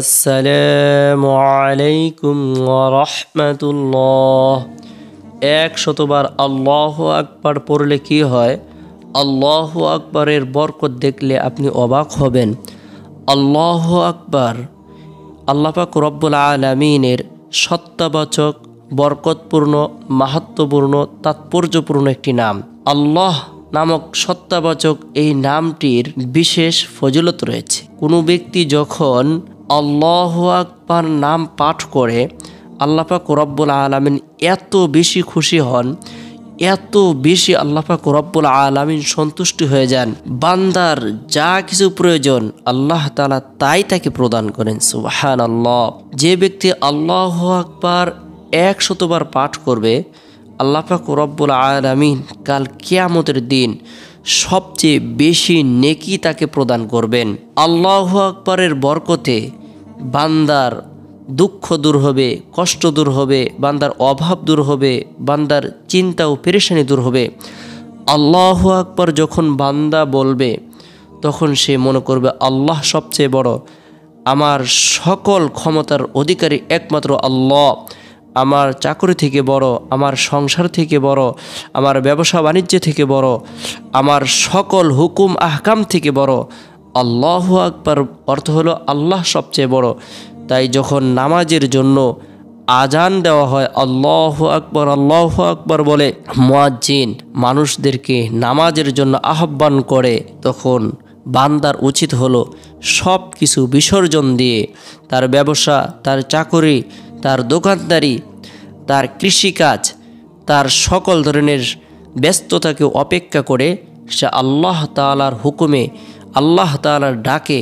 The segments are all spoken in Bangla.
আসসালামু আলাইকুম রহমতুল্লাহ এক শতবার আল্লাহ আকবার পড়লে কি হয় আল্লাহ আকবরের বরকত দেখলে আপনি অবাক হবেন আল্লাহ আকবার আল্লাপাক রব্বুল আলমিনের সত্তাবাচক বরকতপূর্ণ মাহাত্মপূর্ণ তাৎপর্যপূর্ণ একটি নাম আল্লাহ নামক সত্যাবাচক এই নামটির বিশেষ ফজলত রয়েছে কোনো ব্যক্তি যখন আল্লাহ আকবার নাম পাঠ করে আল্লাপা কুরব্বুল আলমিন এত বেশি খুশি হন এত বেশি আল্লাপা কুরব্বুল আলমিন সন্তুষ্টি হয়ে যান বান্দার যা কিছু প্রয়োজন আল্লাহ তালা তাই তাকে প্রদান করেন সুবাহান আল্লাহ যে ব্যক্তি আল্লাহ আকবার এক শতবার পাঠ করবে আল্লাপা কুরব্বুল আলমিন কাল কেয়ামতের দিন সবচেয়ে বেশি নেকি তাকে প্রদান করবেন আল্লাহ আকবরের বরকতে বান্দার দুঃখ দূর হবে কষ্ট দূর হবে বান্দার অভাব দূর হবে বান্দার চিন্তা ও পেরেশানি দূর হবে আল্লাহ আকবর যখন বান্দা বলবে তখন সে মনে করবে আল্লাহ সবচেয়ে বড় আমার সকল ক্ষমতার অধিকারী একমাত্র আল্লাহ আমার চাকরি থেকে বড় আমার সংসার থেকে বড় আমার ব্যবসা বাণিজ্য থেকে বড় আমার সকল হুকুম আহকাম থেকে বড় আল্লাহ আকবার অর্থ হলো আল্লাহ সবচেয়ে বড় তাই যখন নামাজের জন্য আজান দেওয়া হয় আল্লাহ আকবর আল্লাহ আকবর বলে মোয়াজ্জিন মানুষদেরকে নামাজের জন্য আহ্বান করে তখন বান্দার উচিত হলো সব কিছু বিসর্জন দিয়ে তার ব্যবসা তার চাকরি তার দোকানদারি তার কৃষিকাজ তার সকল ধরনের ব্যস্ততাকে অপেক্ষা করে সে আল্লাহ তালার হুকুমে আল্লাহ তালার ডাকে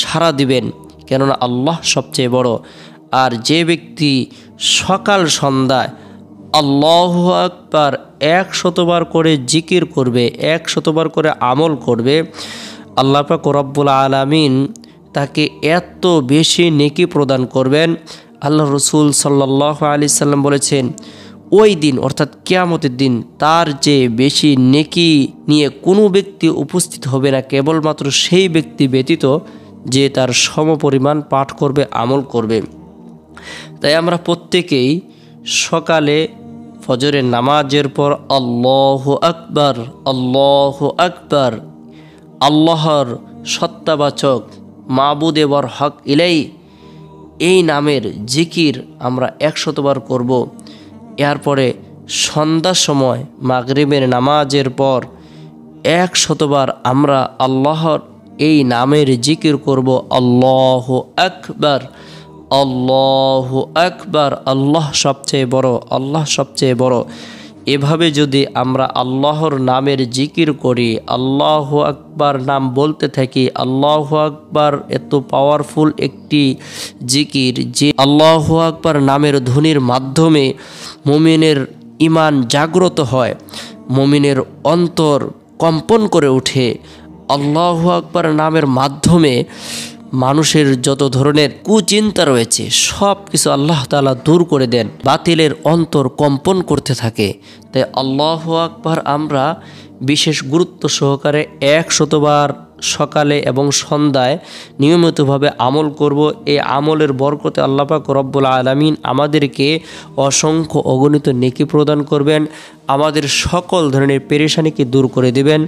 সাড়া দিবেন কেননা আল্লাহ সবচেয়ে বড় আর যে ব্যক্তি সকাল সন্ধ্যায় আল্লাহ আকবার এক শতবার করে জিকির করবে এক শতবার করে আমল করবে আল্লাহ পাক রব্বুল আলামিন তাকে এত বেশি নেকি প্রদান করবেন আল্লাহ রসুল সাল্লাহ আলি সাল্লাম বলেছেন ওই দিন অর্থাৎ কেয়ামতের দিন তার যে বেশি নেকি নিয়ে কোনো ব্যক্তি উপস্থিত হবে না কেবলমাত্র সেই ব্যক্তি ব্যতীত যে তার সমপরিমাণ পাঠ করবে আমল করবে তাই আমরা প্রত্যেকেই সকালে ফজরের নামাজের পর আল্লাহ আকবর আল্লাহ আকবর আল্লাহর সত্যাবাচক মাবুদেবর হক ইলাই এই নামের জিকির আমরা একশতবার করব এরপরে সন্ধ্যার সময় মাগরিবের নামাজের পর এক শতবার আমরা আল্লাহর এই নামের জিকির করব আল্লাহ আকবার আল্লাহ একবার আল্লাহ সবচেয়ে বড় আল্লাহ সবচেয়ে বড় এভাবে যদি আমরা আল্লাহর নামের জিকির করি আল্লাহ আকবার নাম বলতে থাকি আল্লাহ আকবার এত পাওয়ারফুল একটি জিকির যে আল্লাহ আকবার নামের ধ্বনির মাধ্যমে মুমিনের ইমান জাগ্রত হয় মুমিনের অন্তর কম্পন করে ওঠে আল্লাহ আকবার নামের মাধ্যমে মানুষের যত ধরনের কুচিন্তা রয়েছে সব কিছু আল্লাহ তালা দূর করে দেন বাতিলের অন্তর কম্পন করতে থাকে তাই আল্লাহ আকবার আমরা বিশেষ গুরুত্ব সহকারে এক শতবার সকালে এবং সন্ধ্যায় নিয়মিতভাবে আমল করব এই আমলের বরকতে আল্লাপাক রব্বুল আলমিন আমাদেরকে অসংখ্য অগণিত নেকি প্রদান করবেন আমাদের সকল ধরনের পেরেশানিকে দূর করে দেবেন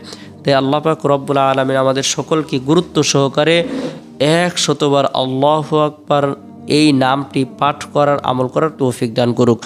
তাই আল্লাপাক রব্বুল আলমিন আমাদের সকলকে গুরুত্ব সহকারে এক শতবার আল্লাহ আকবার এই নামটি পাঠ করার আমল করার তৌফিক দান করুক